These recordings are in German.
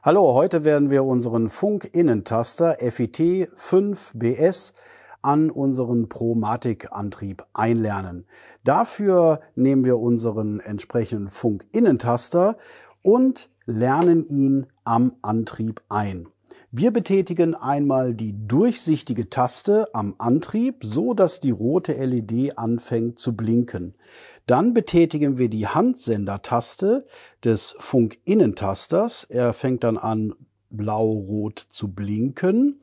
Hallo, heute werden wir unseren Funk-Innentaster FIT 5BS an unseren promatik antrieb einlernen. Dafür nehmen wir unseren entsprechenden Funk-Innentaster und lernen ihn am Antrieb ein. Wir betätigen einmal die durchsichtige Taste am Antrieb, so dass die rote LED anfängt zu blinken. Dann betätigen wir die Handsender-Taste des Funkinnentasters. Er fängt dann an, blau-rot zu blinken.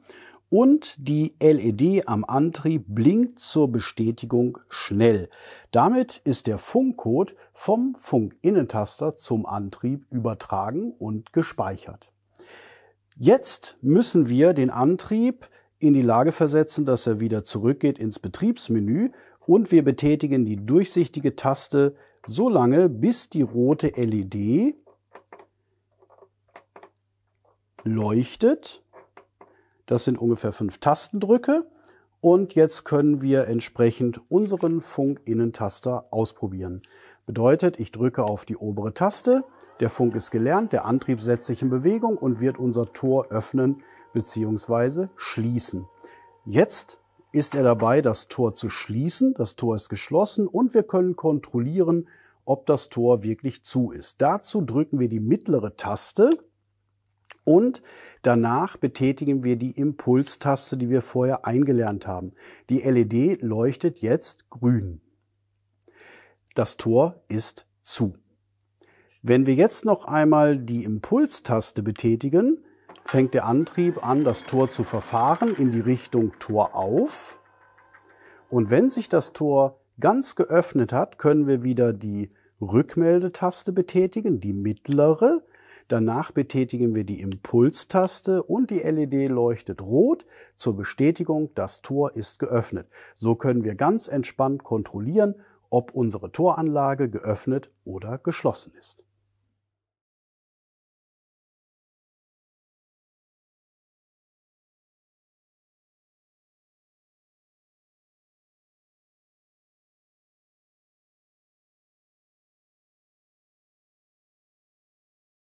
Und die LED am Antrieb blinkt zur Bestätigung schnell. Damit ist der Funkcode vom Funkinnentaster zum Antrieb übertragen und gespeichert. Jetzt müssen wir den Antrieb in die Lage versetzen, dass er wieder zurückgeht ins Betriebsmenü und wir betätigen die durchsichtige Taste so lange, bis die rote LED leuchtet. Das sind ungefähr fünf Tastendrücke. Und jetzt können wir entsprechend unseren Funkinnentaster ausprobieren. Bedeutet, ich drücke auf die obere Taste, der Funk ist gelernt, der Antrieb setzt sich in Bewegung und wird unser Tor öffnen bzw. schließen. Jetzt ist er dabei, das Tor zu schließen. Das Tor ist geschlossen und wir können kontrollieren, ob das Tor wirklich zu ist. Dazu drücken wir die mittlere Taste und danach betätigen wir die Impulstaste, die wir vorher eingelernt haben. Die LED leuchtet jetzt grün. Das Tor ist zu. Wenn wir jetzt noch einmal die Impulstaste betätigen, fängt der Antrieb an, das Tor zu verfahren in die Richtung Tor auf. Und wenn sich das Tor ganz geöffnet hat, können wir wieder die Rückmeldetaste betätigen, die mittlere. Danach betätigen wir die Impulstaste und die LED leuchtet rot zur Bestätigung, das Tor ist geöffnet. So können wir ganz entspannt kontrollieren, ob unsere Toranlage geöffnet oder geschlossen ist.